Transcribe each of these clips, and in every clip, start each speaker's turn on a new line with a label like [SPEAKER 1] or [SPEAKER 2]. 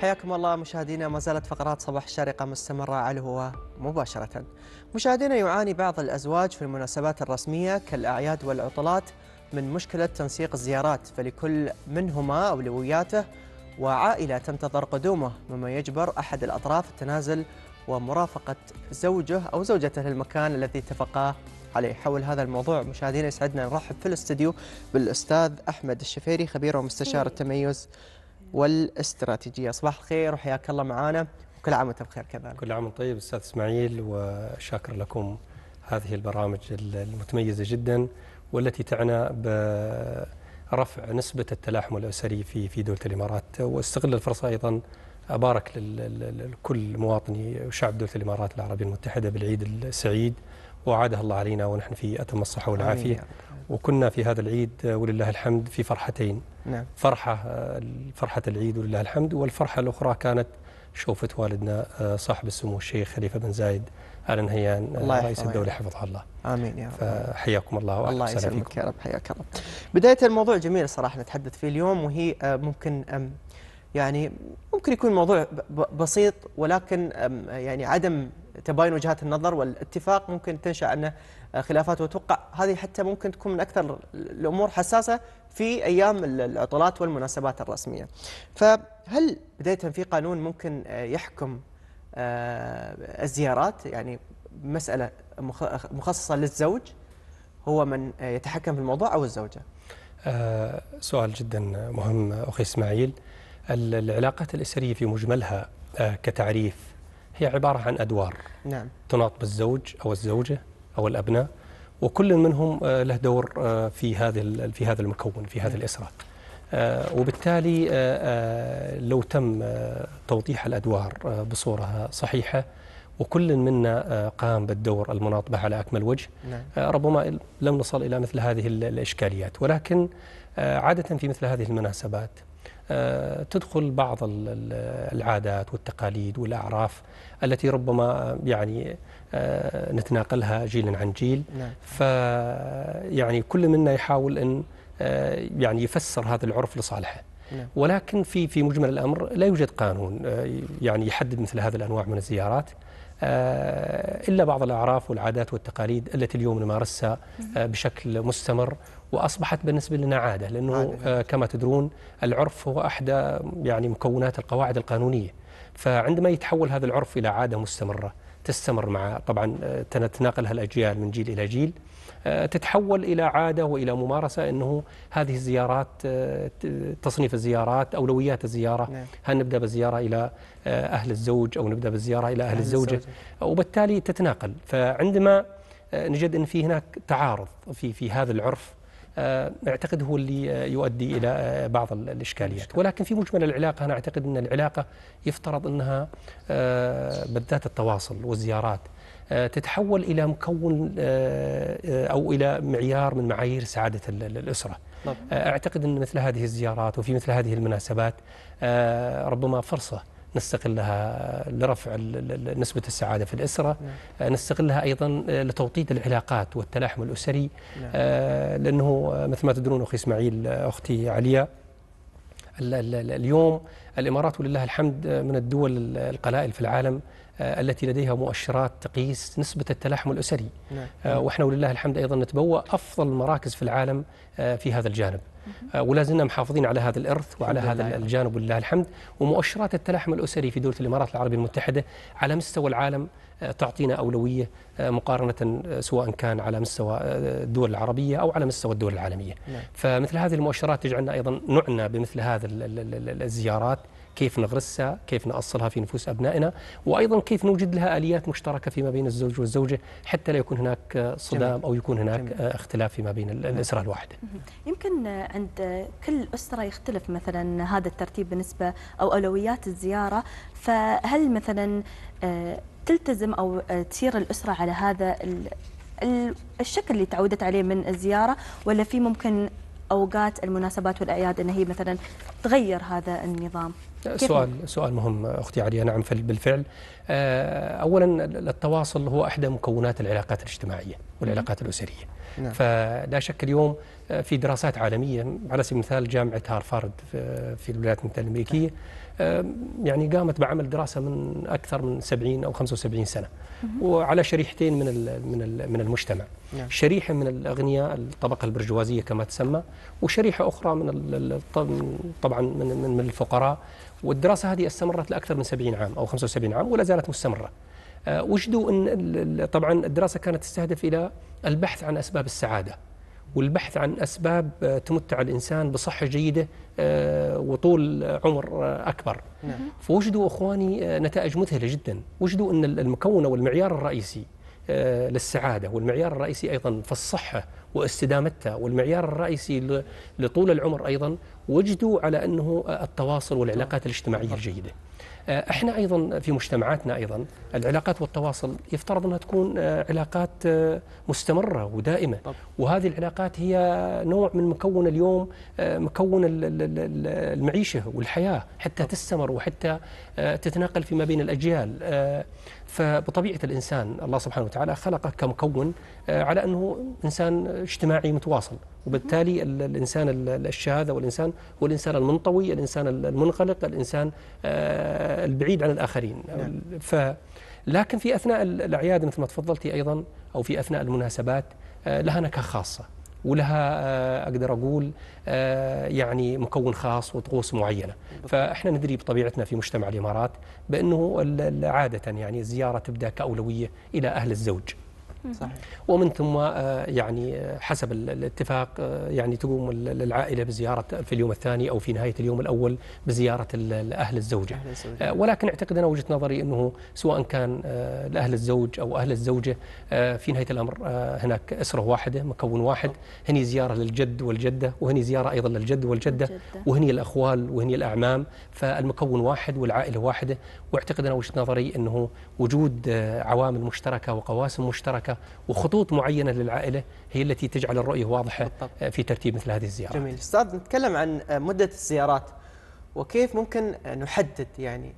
[SPEAKER 1] حياكم الله مشاهدينا ما زالت فقرات صباح الشارقة مستمرة على الهواء مباشرة مشاهدينا يعاني بعض الأزواج في المناسبات الرسمية كالأعياد والعطلات من مشكلة تنسيق الزيارات فلكل منهما أولوياته وعائلة تنتظر قدومه مما يجبر أحد الأطراف التنازل ومرافقة زوجه أو زوجته للمكان الذي اتفقا عليه حول هذا الموضوع مشاهدينا يسعدنا نرحب في الاستديو بالأستاذ أحمد الشفيري خبير ومستشار التميز والاستراتيجية صباح الخير وحياك الله معانا
[SPEAKER 2] وكل عام وانت بخير كذلك كل عام طيب أستاذ إسماعيل وشاكر لكم هذه البرامج المتميزة جدا والتي تعنى برفع نسبة التلاحم الأسري في في دولة الإمارات واستغل الفرصة أيضا أبارك لكل مواطني وشعب دولة الإمارات العربية المتحدة بالعيد السعيد وعادها الله علينا ونحن في أتم الصحة والعافية وكنا في هذا العيد آه، ولله الحمد في فرحتين نعم. فرحة آه، فرحة العيد ولله الحمد والفرحة الأخرى كانت شوفة والدنا آه، صاحب السمو الشيخ خليفة بن زايد آل نهيان رئيس الدولة حفظه الله آمين يا رب فحياكم الله وأهلا الله يسلمك
[SPEAKER 1] يا رب حياك الله بداية الموضوع جميل صراحة نتحدث فيه اليوم وهي ممكن يعني ممكن يكون موضوع بسيط ولكن يعني عدم تباين وجهات النظر والاتفاق ممكن تنشا عنه خلافات وتوقع هذه حتى ممكن تكون من اكثر الامور حساسه في ايام العطلات والمناسبات الرسميه. فهل بدايه في قانون ممكن يحكم آه، الزيارات يعني مساله مخصصه للزوج هو من يتحكم في الموضوع او الزوجه؟
[SPEAKER 2] آه، سؤال جدا مهم اخي اسماعيل. العلاقات الاسريه في مجملها آه، كتعريف هي عبارة عن أدوار نعم. تناط بالزوج أو الزوجة أو الأبناء وكل منهم آه، له دور آه، في هذا في هذا المكون في هذه نعم. الأسرة آه، وبالتالي لو تم توضيح الأدوار بصورة صحيحة وكل منا قام بالدور المناط به على أكمل وجه نعم. ربما لم نصل إلى مثل هذه الإشكاليات ولكن عادة في مثل هذه المناسبات آه، تدخل بعض العادات والتقاليد والأعراف التي ربما يعني آه، نتناقلها جيلا عن جيل نعم. فيعني كل منا يحاول أن آه، يعني يفسر هذا العرف لصالحه نعم. ولكن في في مجمل الأمر لا يوجد قانون يعني يحدد مثل هذه الأنواع من الزيارات إلا بعض الأعراف والعادات والتقاليد التي اليوم نمارسها بشكل مستمر واصبحت بالنسبه لنا عاده لانه عادة. آه، كما تدرون العرف هو احدى يعني مكونات القواعد القانونيه فعندما يتحول هذا العرف الى عاده مستمره تستمر مع طبعا آه، تتناقلها الاجيال من جيل الى جيل آه، تتحول الى عاده والى ممارسه انه هذه الزيارات تصنيف الزيارات اولويات الزياره نعم. هل نبدا بالزياره الى اهل الزوج او نبدا بالزياره الى اهل, أهل الزوجه الزوجة. وبالتالي تتناقل فعندما نجد ان في هناك تعارض في في هذا العرف آه، اعتقد هو اللي آه، يؤدي نعم. الى آه، بعض الاشكاليات ولكن في مجمل العلاقه انا اعتقد ان العلاقه يفترض انها بالذات التواصل والزيارات تتحول الى مكون او الى معيار من معايير سعاده الاسره نعم. اعتقد ان مثل هذه الزيارات وفي مثل هذه المناسبات ربما فرصه نستغلها لرفع نسبة السعادة في الأسرة نعم. آه، نستغلها أيضا لتوطيد العلاقات والتلاحم الأسري نعم. آه، لأنه مثل ما تدرون أخي إسماعيل أختي عليا اليوم الإمارات ولله الحمد آه، من الدول القلائل في العالم آه، التي لديها مؤشرات تقيس نسبة التلاحم الأسري نعم. آه، وإحنا ولله الحمد أيضا نتبوأ أفضل المراكز في العالم آه، في هذا الجانب ولا زلنا محافظين على هذا الإرث وعلى هذا الجانب ولله الحمد ومؤشرات التلاحم الأسري في دولة الإمارات العربية المتحدة على مستوى العالم تعطينا أولوية مقارنة سواء كان على مستوى الدول العربية أو على مستوى الدول العالمية نعم. فمثل هذه المؤشرات تجعلنا أيضا نعنى بمثل هذا الزيارات كيف نغرسها كيف نأصلها في نفوس أبنائنا وأيضا كيف نوجد لها آليات مشتركة فيما بين الزوج والزوجة حتى لا يكون هناك صدام جميل. أو يكون هناك جميل. اختلاف فيما بين الأسرة الواحدة
[SPEAKER 3] يمكن عند كل أسرة يختلف مثلا هذا الترتيب بالنسبة أو أولويات الزيارة فهل مثلا آه، تلتزم أو آه، تسير الأسرة على هذا الشكل اللي تعودت عليه من الزيارة ولا في ممكن أوقات المناسبات والأعياد أن هي مثلا تغير هذا النظام سؤال
[SPEAKER 2] سؤال مهم اختي عليا نعم بالفعل آه، اولا التواصل هو احدى مكونات العلاقات الاجتماعيه والعلاقات الاسريه نعم. فلا شك اليوم آه، في دراسات عالمية على سبيل المثال جامعة هارفارد آه، في الولايات المتحدة الأمريكية نعم. آه، يعني قامت بعمل دراسة من أكثر من 70 أو 75 سنة وعلى شريحتين من من من المجتمع نعم. شريحة من الأغنياء الطبقة البرجوازية كما تسمى وشريحة أخرى من طبعا من, من الفقراء والدراسة هذه استمرت لأكثر من 70 عام أو 75 عام ولا زالت مستمرة آه، وجدوا أن طبعا الدراسة كانت تستهدف إلى البحث عن أسباب السعادة والبحث عن أسباب آه، تمتع الإنسان بصحة جيدة آه، وطول عمر أكبر نعم. فوجدوا أخواني نتائج مذهلة جدا وجدوا أن المكون والمعيار الرئيسي للسعادة والمعيار الرئيسي أيضا في الصحة واستدامتها والمعيار الرئيسي لطول العمر أيضا وجدوا على أنه التواصل والعلاقات الاجتماعية الجيدة آه، احنا ايضا في مجتمعاتنا ايضا العلاقات والتواصل يفترض انها تكون آه، علاقات آه، مستمره ودائمه وهذه العلاقات هي نوع من مكون اليوم مكون المعيشه والحياه حتى تستمر وحتى تتناقل فيما بين الاجيال فبطبيعه الانسان الله سبحانه وتعالى خلقه كمكون على انه انسان اجتماعي متواصل وبالتالي الإنسان الشاذ والإنسان هو الإنسان المنطوي الإنسان المنغلق الإنسان آه، البعيد عن الآخرين نعم. ف لكن في أثناء الأعياد مثل ما تفضلتي أيضا أو في أثناء المناسبات آه، لها نكهة خاصة ولها آه، اقدر اقول يعني مكون خاص وطقوس معينه فاحنا ندري بطبيعتنا في مجتمع الامارات بانه عاده يعني الزياره تبدا كاولويه الى اهل الزوج صحيح. ومن ثم آه، يعني آه، حسب الاتفاق آه، يعني تقوم العائله بزياره في اليوم الثاني او في نهايه اليوم الاول بزياره اهل الزوجه, أهل الزوجة. ولكن اعتقد انا وجهه نظري انه سواء كان لاهل الزوج او اهل الزوجه في نهايه الامر هناك اسره واحده مكون واحد هني زياره للجد والجده وهني زياره ايضا للجد والجده وهني الاخوال وهني الاعمام فالمكون واحد والعائله واحده واعتقد انا وجهه نظري انه وجود عوامل مشتركه وقواسم مشتركه حركة وخطوط معينة للعائلة هي التي تجعل الرؤية واضحة آه، بالطبع. في ترتيب مثل هذه الزيارات
[SPEAKER 1] جميل أستاذ نتكلم عن آه، مدة الزيارات وكيف ممكن آه، نحدد يعني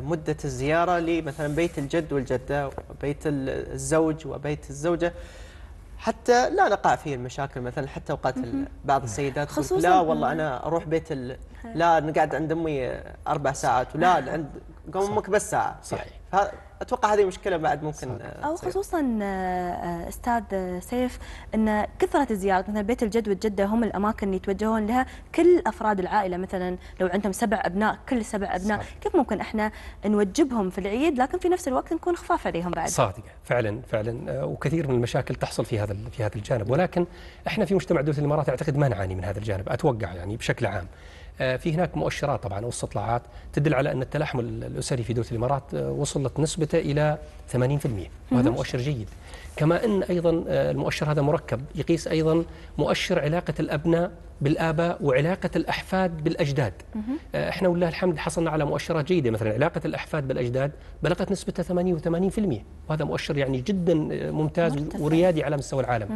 [SPEAKER 1] مدة الزيارة لمثلا بيت الجد والجدة وبيت الزوج وبيت الزوجة حتى لا نقع في المشاكل مثلا حتى اوقات بعض السيدات خصوصا لا والله انا اروح بيت لا نقعد عند امي اربع ساعات ولا عند قوم امك بس ساعه صحيح اتوقع هذه مشكله بعد ممكن او خصوصا
[SPEAKER 3] آه، استاذ سيف ان كثره الزيارات مثلا بيت الجد والجده هم الاماكن اللي يتوجهون لها كل افراد العائله مثلا لو عندهم سبع ابناء كل سبع ابناء صح. كيف ممكن احنا نوجبهم في العيد لكن في نفس الوقت نكون خفاف عليهم بعد صادقه
[SPEAKER 2] فعلا فعلا آه، وكثير من المشاكل تحصل في هذا في هذا الجانب ولكن احنا في مجتمع دوله الامارات اعتقد ما نعاني من هذا الجانب اتوقع يعني بشكل عام آه، في هناك مؤشرات طبعا واستطلاعات تدل على ان التلاحم الاسري في دوله الامارات آه، وصلت نسبته الى 80% وهذا مؤشر جيد كما ان ايضا آه، المؤشر هذا مركب يقيس ايضا مؤشر علاقه الابناء بالآباء وعلاقة الأحفاد بالأجداد آه، إحنا والله الحمد حصلنا على مؤشرات جيدة مثلا علاقة الأحفاد بالأجداد بلغت نسبتها 88% وهذا مؤشر يعني جدا آه، ممتاز مرتفع. وريادي على مستوى العالم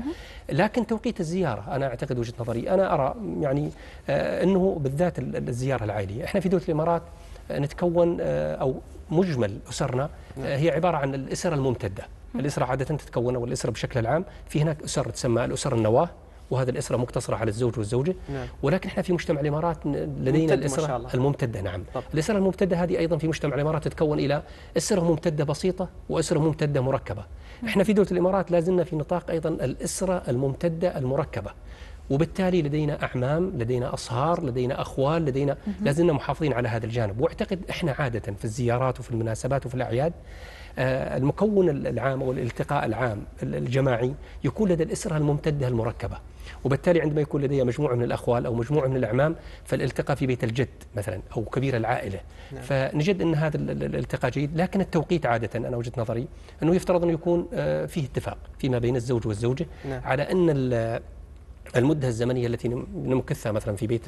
[SPEAKER 2] لكن توقيت الزيارة أنا أعتقد وجهة نظري أنا أرى يعني آه، أنه بالذات الزيارة العائلية إحنا في دولة الإمارات نتكون أو مجمل أسرنا نعم. هي عبارة عن الأسر الممتدة الأسرة عادة تتكون والأسرة بشكل عام في هناك أسر تسمى الأسر النواة وهذه الاسره مقتصره على الزوج والزوجه نعم. ولكن احنا في مجتمع الامارات لدينا الاسره الممتده نعم طب. الاسره الممتده هذه ايضا في مجتمع الامارات تتكون الى اسره ممتده بسيطه واسره ممتده مركبه نعم. احنا في دوله الامارات لازلنا في نطاق ايضا الاسره الممتده المركبه وبالتالي لدينا أعمام لدينا أصهار لدينا أخوال لدينا لازلنا محافظين على هذا الجانب وأعتقد إحنا عادة في الزيارات وفي المناسبات وفي الأعياد آه، المكون العام والالتقاء العام الجماعي يكون لدى الأسرة الممتدة المركبة وبالتالي عندما يكون لدي مجموعة من الأخوال أو مجموعة من الأعمام فالالتقاء في بيت الجد مثلا أو كبير العائلة نعم. فنجد أن هذا الالتقاء جيد لكن التوقيت عادة أنا وجهة نظري أنه يفترض أن يكون آه، فيه اتفاق فيما بين الزوج والزوجة نعم. على أن المدة الزمنية التي نمكثها مثلا في بيت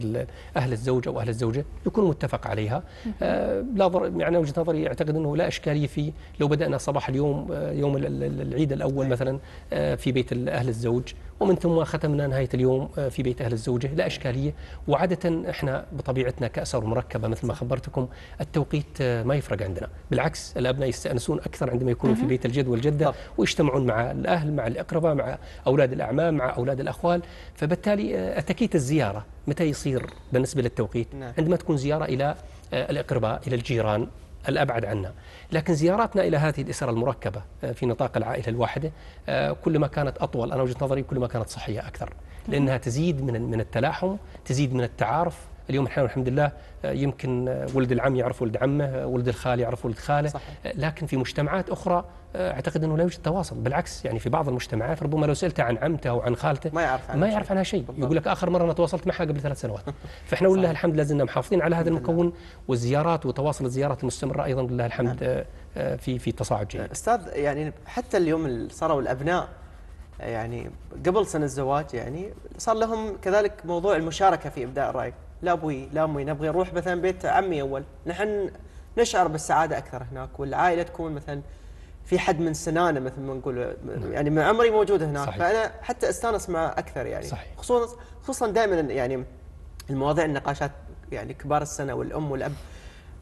[SPEAKER 2] أهل الزوج أو أهل الزوجة يكون متفق عليها آه، لا ضر يعني وجهة نظري أعتقد أنه لا إشكالية في لو بدأنا صباح اليوم آه، يوم العيد الأول مثلا آه، في بيت أهل الزوج ومن ثم ختمنا نهاية اليوم في بيت أهل الزوجة لا إشكالية وعادة إحنا بطبيعتنا كأسر مركبة مثل ما خبرتكم التوقيت ما يفرق عندنا بالعكس الأبناء يستأنسون أكثر عندما يكونوا في بيت الجد والجدة ويجتمعون مع الأهل مع الأقرباء مع أولاد الأعمام مع أولاد الأخوال فبالتالي آه، أتكيت الزيارة متى يصير بالنسبة للتوقيت نعم. عندما تكون زيارة إلى آه، الأقرباء إلى الجيران الأبعد عنا لكن زياراتنا إلى هذه الأسرة المركبة آه، في نطاق العائلة الواحدة كل ما كانت أطول أنا وجهة نظري كل ما كانت صحية أكثر نعم. لأنها تزيد من من التلاحم تزيد من التعارف اليوم احنا الحمد لله يمكن ولد العم يعرف ولد عمه ولد الخال يعرف ولد خاله صحيح. لكن في مجتمعات أخرى اعتقد انه لا يوجد تواصل بالعكس يعني في بعض المجتمعات ربما لو سالته عن عمته او عن خالته ما يعرف عنها ما يعرف عنها شيء يقول لك اخر مره انا تواصلت معها قبل ثلاث سنوات فاحنا ولله الحمد لازلنا محافظين على هذا المكون والزيارات وتواصل الزيارات المستمره ايضا ولله الحمد نعم. آه، آه، في في تصاعد جيد استاذ يعني حتى اليوم صاروا الابناء
[SPEAKER 1] يعني قبل سن الزواج يعني صار لهم كذلك موضوع المشاركه في ابداء الراي لا ابوي لا امي نبغي نروح مثلا بيت عمي اول نحن نشعر بالسعاده اكثر هناك والعائله تكون مثلا في حد من سنانه مثل ما نقول نعم. يعني من عمري موجود هناك صحيح. فانا حتى استانس معه اكثر يعني صحيح. خصوصا خصوصا دائما يعني المواضيع النقاشات يعني كبار السنه والام والاب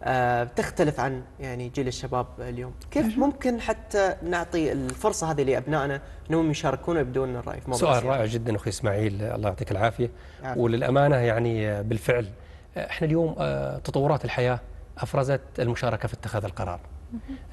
[SPEAKER 1] آه تختلف عن يعني جيل الشباب اليوم كيف ماشي. نعم. ممكن حتى نعطي الفرصه هذه لابنائنا انهم يشاركون ويبدون الراي في موضوع سؤال رائع
[SPEAKER 2] جدا اخي اسماعيل الله يعطيك العافيه عافية. وللامانه يعني بالفعل آه، احنا اليوم آه، تطورات الحياه افرزت المشاركه في اتخاذ القرار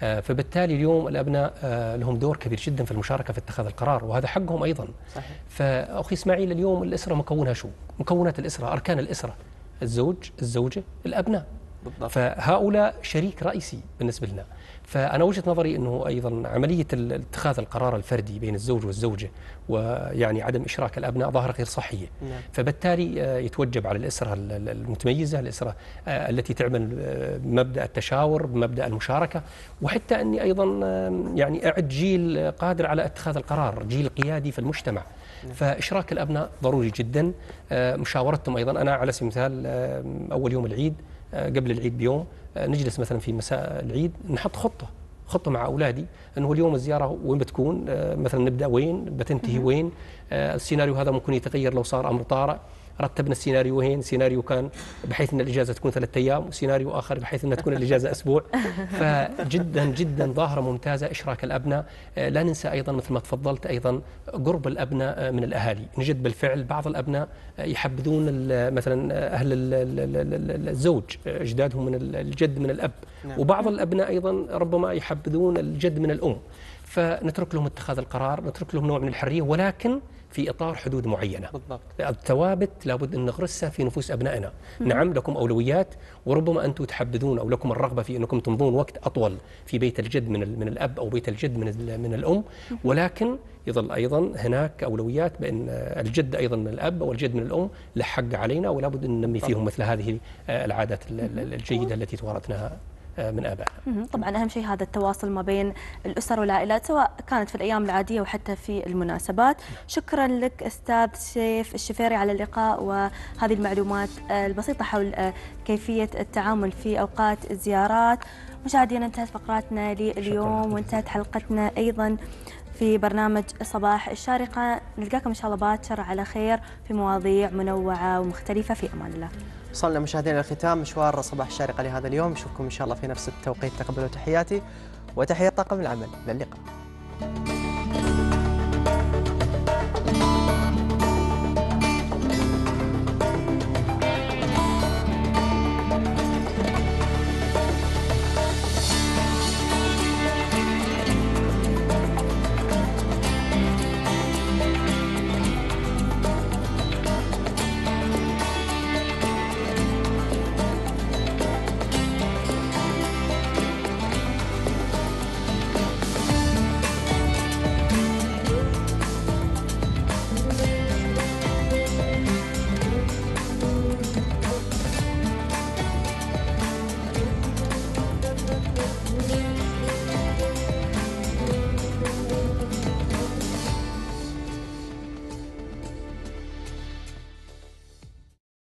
[SPEAKER 2] آه، فبالتالي اليوم الابناء آه، لهم دور كبير جدا في المشاركه في اتخاذ القرار وهذا حقهم ايضا صحيح. فاخي اسماعيل اليوم الاسره مكونها شو مكونات الاسره اركان الاسره الزوج الزوجه الابناء بالضبط. فهؤلاء شريك رئيسي بالنسبه لنا فأنا وجهة نظري أنه أيضا عملية اتخاذ القرار الفردي بين الزوج والزوجة ويعني عدم إشراك الأبناء ظاهرة غير صحية نعم. فبالتالي آه، يتوجب على الأسرة المتميزة الأسرة آه، التي تعمل بمبدأ آه، التشاور بمبدأ المشاركة وحتى أني أيضا يعني أعد جيل قادر على اتخاذ القرار جيل قيادي في المجتمع نعم. فإشراك الأبناء ضروري جدا مشاورتهم أيضا أنا على سبيل المثال أول يوم العيد آه، قبل العيد بيوم آه، نجلس مثلا في مساء العيد نحط خطه خطه مع اولادي انه اليوم الزياره وين بتكون آه، مثلا نبدا وين بتنتهي وين السيناريو هذا ممكن يتغير لو صار امر طارئ رتبنا السيناريوهين سيناريو كان بحيث ان الاجازه تكون ثلاثة ايام وسيناريو اخر بحيث انها تكون الاجازه اسبوع فجدا جدا ظاهره ممتازه اشراك الابناء آه، لا ننسى ايضا مثل ما تفضلت ايضا قرب الابناء آه، من الاهالي نجد بالفعل بعض الابناء يحبذون مثلا اهل الزوج اجدادهم من الجد من الاب نعم. وبعض الابناء ايضا ربما يحبذون الجد من الام فنترك لهم اتخاذ القرار نترك لهم نوع من الحرية ولكن في إطار حدود معينة بالضبط. الثوابت لابد أن نغرسها في نفوس أبنائنا مم. نعم لكم أولويات وربما أنتم تحبذون أو لكم الرغبة في أنكم تمضون وقت أطول في بيت الجد من, من الأب أو بيت الجد من, من الأم مم. ولكن يظل أيضا هناك أولويات بأن الجد أيضا من الأب أو الجد من الأم لحق علينا ولابد أن ننمي فيهم مثل هذه آه، العادات الجيدة التي توارثناها آه، من ابائنا.
[SPEAKER 3] طبعا اهم شيء هذا التواصل ما بين الاسر والعائلات سواء كانت في الايام العاديه وحتى في المناسبات. شكرا لك استاذ سيف الشفيري على اللقاء وهذه المعلومات البسيطه حول آه، كيفيه التعامل في اوقات الزيارات. مشاهدينا انتهت فقراتنا لليوم وانتهت حلقتنا ايضا في برنامج صباح الشارقه نلقاكم ان شاء الله باكر على خير في مواضيع منوعه ومختلفه في امان الله.
[SPEAKER 1] وصلنا مشاهدينا الختام مشوار صباح الشارقة لهذا اليوم نشوفكم إن شاء الله في نفس التوقيت تقبلوا تحياتي وتحية طاقم العمل إلى اللقاء